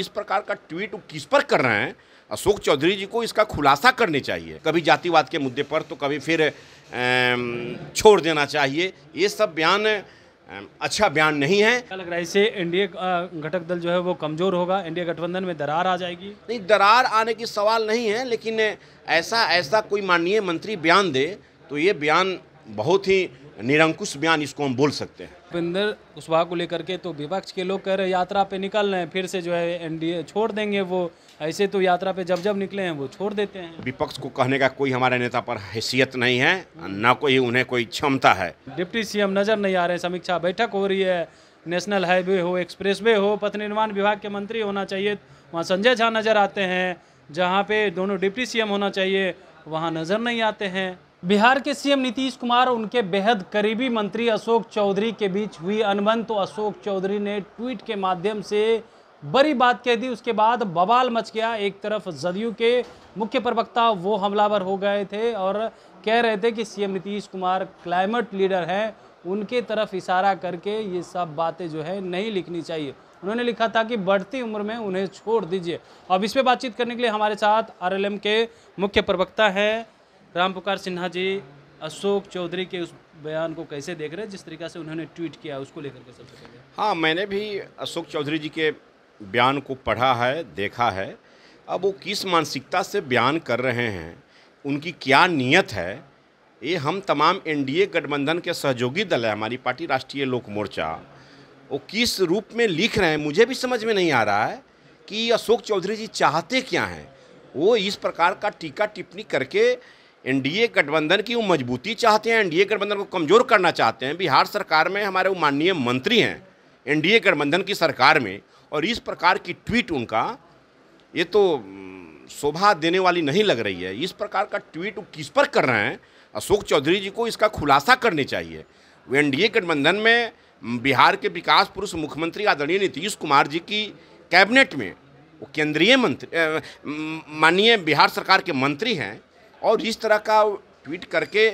इस प्रकार का ट्वीट किस पर कर रहे हैं अशोक चौधरी जी को इसका खुलासा करने चाहिए कभी जातिवाद के मुद्दे पर तो कभी फिर छोड़ देना चाहिए ये सब बयान अच्छा बयान नहीं है क्या लग रहा है इसे एनडीए घटक दल जो है वो कमजोर होगा एनडीए गठबंधन में दरार आ जाएगी नहीं दरार आने की सवाल नहीं है लेकिन ऐसा ऐसा कोई माननीय मंत्री बयान दे तो ये बयान बहुत ही निरंकुश बयान इसको हम बोल सकते हैं उपेंद्र कुशवाहा को लेकर के तो विपक्ष के लोग कह रहे यात्रा पे निकल रहे हैं फिर से जो है एनडीए छोड़ देंगे वो ऐसे तो यात्रा पे जब जब निकले हैं वो छोड़ देते हैं विपक्ष को कहने का कोई हमारे नेता पर हैसियत नहीं है न कोई उन्हें कोई क्षमता है डिप्टी सीएम नजर नहीं आ रहे हैं समीक्षा बैठक हो रही है नेशनल हाईवे हो एक्सप्रेस हो पथ निर्माण विभाग के मंत्री होना चाहिए वहाँ संजय झा नजर आते हैं जहाँ पे दोनों डिप्टी सी होना चाहिए वहाँ नज़र नहीं आते हैं बिहार के सीएम नीतीश कुमार और उनके बेहद करीबी मंत्री अशोक चौधरी के बीच हुई अनबन तो अशोक चौधरी ने ट्वीट के माध्यम से बड़ी बात कह दी उसके बाद बवाल मच गया एक तरफ जदयू के मुख्य प्रवक्ता वो हमलावर हो गए थे और कह रहे थे कि CM Nitish Kumar climate leader हैं उनके तरफ इशारा करके ये सब बातें जो है नहीं लिखनी चाहिए उन्होंने लिखा था कि बढ़ती उम्र में उन्हें छोड़ दीजिए अब इस पर बातचीत करने के लिए हमारे साथ आर के मुख्य प्रवक्ता हैं राम पुकार सिन्हा जी अशोक चौधरी के उस बयान को कैसे देख रहे हैं जिस तरीका से उन्होंने ट्वीट किया उसको लेकर के सबसे पहले हाँ मैंने भी अशोक चौधरी जी के बयान को पढ़ा है देखा है अब वो किस मानसिकता से बयान कर रहे हैं उनकी क्या नीयत है ये हम तमाम एनडीए गठबंधन के सहयोगी दल है हमारी पार्टी राष्ट्रीय लोक मोर्चा वो किस रूप में लिख रहे हैं मुझे भी समझ में नहीं आ रहा है कि अशोक चौधरी जी चाहते क्या हैं वो इस प्रकार का टीका टिप्पणी करके एनडीए गठबंधन की वो मजबूती चाहते हैं एनडीए गठबंधन को कमज़ोर करना चाहते हैं बिहार सरकार में हमारे वो माननीय मंत्री हैं एनडीए गठबंधन की सरकार में और इस प्रकार की ट्वीट उनका ये तो शोभा देने वाली नहीं लग रही है इस प्रकार का ट्वीट वो किस पर कर रहे हैं अशोक चौधरी जी को इसका खुलासा करनी चाहिए वो एन गठबंधन में बिहार के विकास पुरुष मुख्यमंत्री आदरणीय नीतीश कुमार जी की कैबिनेट में वो केंद्रीय मंत्री माननीय बिहार सरकार के मंत्री हैं और इस तरह का ट्वीट करके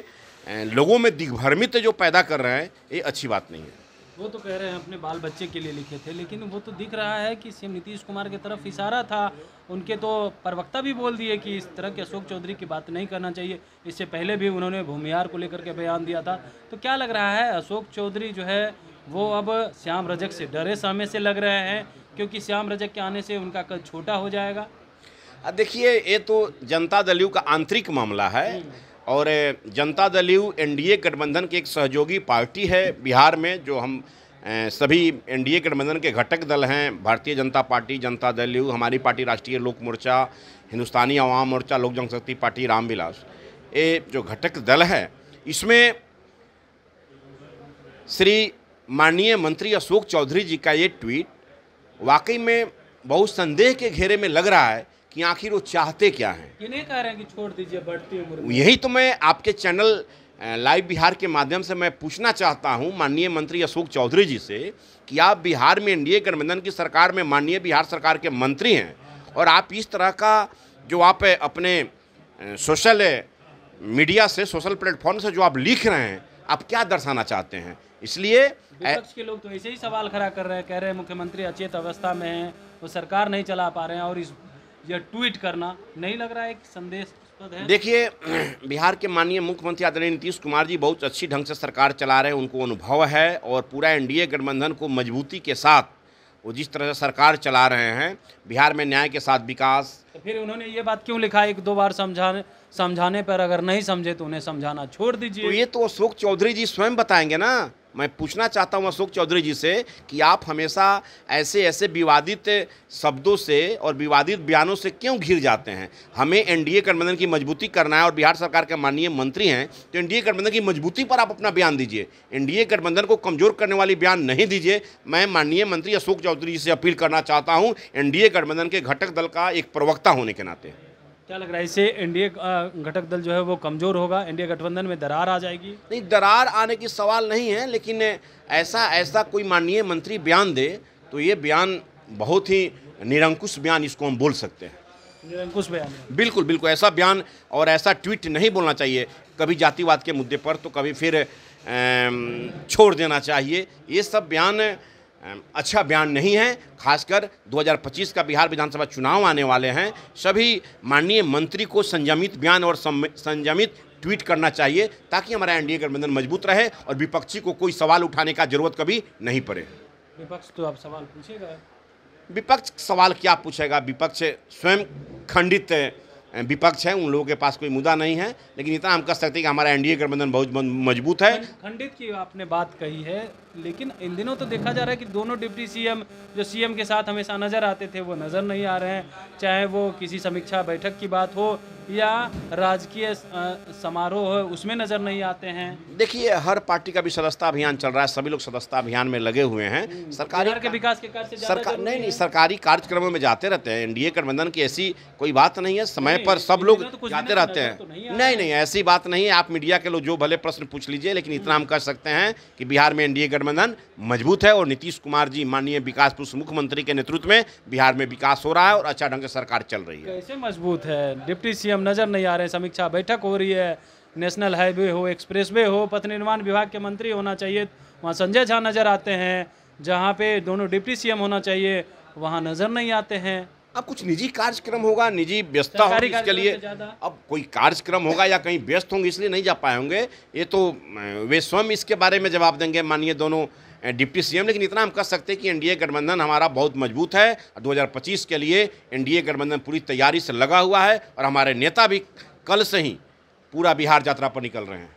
लोगों में दिग्भ्रमित जो पैदा कर रहे हैं ये अच्छी बात नहीं है वो तो कह रहे हैं अपने बाल बच्चे के लिए लिखे थे लेकिन वो तो दिख रहा है कि सीएम नीतीश कुमार की तरफ इशारा था उनके तो प्रवक्ता भी बोल दिए कि इस तरह के अशोक चौधरी की बात नहीं करना चाहिए इससे पहले भी उन्होंने भूमिहार को लेकर के बयान दिया था तो क्या लग रहा है अशोक चौधरी जो है वो अब श्याम रजक से डरे सहमे से लग रहे हैं क्योंकि श्याम रजक के आने से उनका कद छोटा हो जाएगा देखिए ये तो जनता दल यू का आंतरिक मामला है हम्म। और जनता दल यू ए गठबंधन की एक सहयोगी पार्टी है बिहार में जो हम सभी एनडीए गठबंधन के घटक दल हैं भारतीय जनता पार्टी जनता दल यू हमारी पार्टी राष्ट्रीय लोक मोर्चा हिंदुस्तानी आवाम मोर्चा लोक जनशक्ति पार्टी रामविलास ये जो घटक दल है इसमें श्री माननीय मंत्री अशोक चौधरी जी का ये ट्वीट वाकई में बहुत संदेह के घेरे में लग रहा है कि आखिर वो चाहते क्या हैं ये नहीं कह रहे हैं कि छोड़ दीजिए बढ़ती उम्र यही तो मैं आपके चैनल लाइव बिहार के माध्यम से मैं पूछना चाहता हूं माननीय मंत्री अशोक चौधरी जी से कि आप बिहार में एनडीए गठबंधन की सरकार में माननीय बिहार सरकार के मंत्री हैं और आप इस तरह का जो आप अपने सोशल मीडिया से सोशल प्लेटफॉर्म से जो आप लिख रहे हैं आप क्या दर्शाना चाहते हैं इसलिए विपक्ष के लोग तो ऐसे ही सवाल खड़ा कर रहे हैं कह रहे हैं मुख्यमंत्री अचेत अवस्था में हैं वो सरकार नहीं चला पा रहे हैं और इस या ट्वीट करना नहीं लग रहा है कि संदेश देखिए बिहार के माननीय मुख्यमंत्री आदरणीय नीतीश कुमार जी बहुत अच्छी ढंग से सरकार चला रहे हैं उनको अनुभव है और पूरा एनडीए गठबंधन को मजबूती के साथ वो जिस तरह से सरकार चला रहे हैं बिहार में न्याय के साथ विकास तो फिर उन्होंने ये बात क्यों लिखा एक दो बार समझाने समझाने पर अगर नहीं समझे तो उन्हें समझाना छोड़ दीजिए तो ये तो अशोक चौधरी जी स्वयं बताएंगे ना मैं पूछना चाहता हूं अशोक चौधरी जी से कि आप हमेशा ऐसे ऐसे विवादित शब्दों से और विवादित बयानों से क्यों घिर जाते हैं हमें एनडीए गठबंधन की मजबूती करना है और बिहार सरकार के माननीय मंत्री हैं तो एनडीए गठबंधन की मजबूती पर आप अपना बयान दीजिए एनडीए गठबंधन को कमजोर करने वाली बयान नहीं दीजिए मैं माननीय मंत्री अशोक चौधरी जी से अपील करना चाहता हूँ एन गठबंधन के घटक दल का एक प्रवक्ता होने के नाते क्या लग रहा है इससे एनडीए घटक दल जो है वो कमज़ोर होगा एनडीए गठबंधन में दरार आ जाएगी नहीं दरार आने की सवाल नहीं है लेकिन ऐसा ऐसा कोई माननीय मंत्री बयान दे तो ये बयान बहुत ही निरंकुश बयान इसको हम बोल सकते हैं निरंकुश बयान बिल्कुल बिल्कुल ऐसा बयान और ऐसा ट्वीट नहीं बोलना चाहिए कभी जातिवाद के मुद्दे पर तो कभी फिर छोड़ देना चाहिए ये सब बयान अच्छा बयान नहीं है खासकर 2025 का बिहार विधानसभा चुनाव आने वाले हैं सभी माननीय मंत्री को संयमित बयान और संयमित ट्वीट करना चाहिए ताकि हमारा एनडीए गठबंधन मजबूत रहे और विपक्षी को कोई सवाल उठाने का जरूरत कभी नहीं पड़े विपक्ष तो आप सवाल पूछेगा विपक्ष सवाल क्या पूछेगा विपक्ष स्वयं खंडित है विपक्ष है उन लोगों के पास कोई मुद्दा नहीं है लेकिन इतना हम कह सकते हैं कि हमारा एनडीए गठबंधन बहुत मजबूत है खंडित की आपने बात कही है लेकिन इन दिनों तो देखा जा रहा है कि दोनों डिप्टी सीएम जो सीएम के साथ हमेशा नज़र आते थे वो नज़र नहीं आ रहे हैं चाहे वो किसी समीक्षा बैठक की बात हो या राजकीय समारोह है उसमें नज़र नहीं आते हैं देखिए हर पार्टी का भी सदस्यता अभियान चल रहा है सभी लोग सदस्यता अभियान में लगे हुए हैं सरकारी के विकास के कार्य सरकार नहीं नहीं सरकारी कार्यक्रमों में जाते रहते हैं एनडीए गठबंधन की ऐसी कोई बात नहीं है समय पर सब लोग तो जाते रहते हैं तो नहीं नहीं ऐसी बात नहीं है आप मीडिया के लोग जो भले प्रश्न पूछ लीजिए लेकिन इतना हम कह सकते हैं कि बिहार में एनडीए गठबंधन मजबूत है और नीतीश कुमार जी माननीय विकास पुरुष मुख्यमंत्री के नेतृत्व में बिहार में विकास हो रहा है और अच्छा ढंग से सरकार चल रही है कैसे मजबूत है डिप्टी सीएम हम नज़र नहीं आ रहे हैं समीक्षा बैठक हो रही है नेशनल हाईवे हो एक्सप्रेसवे हो पथ निर्माण विभाग के मंत्री होना चाहिए वहाँ संजय झा नज़र आते हैं जहाँ पे दोनों डिप्टी सीएम होना चाहिए वहाँ नज़र नहीं आते हैं अब कुछ निजी कार्यक्रम होगा निजी व्यस्तता होगी इसके लिए अब कोई कार्यक्रम होगा या कहीं व्यस्त होंगे इसलिए नहीं जा पाए होंगे ये तो वे स्वयं इसके बारे में जवाब देंगे मानिए दोनों डिप्टी सीएम लेकिन इतना हम कह सकते हैं कि एनडीए गठबंधन हमारा बहुत मजबूत है 2025 के लिए एनडीए गठबंधन पूरी तैयारी से लगा हुआ है और हमारे नेता भी कल से ही पूरा बिहार यात्रा पर निकल रहे हैं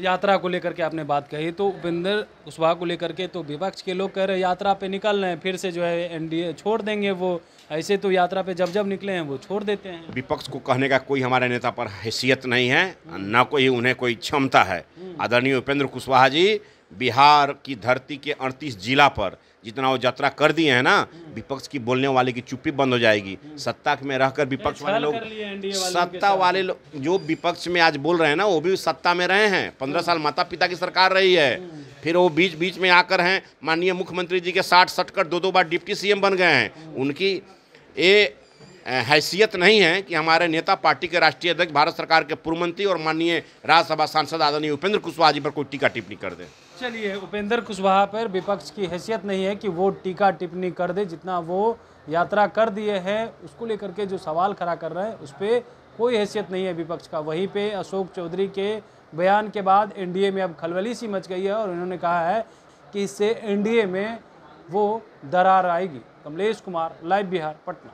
यात्रा को लेकर के आपने बात कही तो उपेंद्र कुशवाहा को लेकर के तो विपक्ष के लोग कह रहे यात्रा पे निकल रहे हैं फिर से जो है एनडीए छोड़ देंगे वो ऐसे तो यात्रा पे जब जब निकले हैं वो छोड़ देते हैं विपक्ष को कहने का कोई हमारे नेता पर हैसियत नहीं है ना कोई उन्हें कोई क्षमता है हम्म। आदरणीय उपेंद्र कुशवाहा जी बिहार की धरती के अड़तीस जिला पर जितना वो यात्रा कर दिए हैं ना विपक्ष की बोलने वाले की चुप्पी बंद हो जाएगी सत्ता में रहकर विपक्ष वाले लोग सत्ता वाले लोग जो विपक्ष में आज बोल रहे हैं ना वो भी सत्ता में रहे हैं पंद्रह साल माता पिता की सरकार रही है फिर वो बीच बीच में आकर हैं माननीय मुख्यमंत्री जी के साठ सट कर दो दो बार डिप्टी सी बन गए हैं उनकी ये हैसियत नहीं है कि हमारे नेता पार्टी के राष्ट्रीय अध्यक्ष भारत सरकार के पूर्व मंत्री और माननीय राज्यसभा सांसद आदरणीय उपेंद्र कुशवाहा जी पर कोई टीका टिप्पणी कर दें चलिए उपेंद्र कुशवाहा पर विपक्ष की हैसियत नहीं है कि वो टीका टिप्पणी कर दे जितना वो यात्रा कर दिए हैं उसको लेकर के जो सवाल खड़ा कर रहे हैं उस पर कोई हैसियत नहीं है विपक्ष का वहीं पे अशोक चौधरी के बयान के बाद एनडीए में अब खलबली सी मच गई है और उन्होंने कहा है कि इससे एनडीए में वो दरार आएगी कमलेश कुमार लाइव बिहार पटना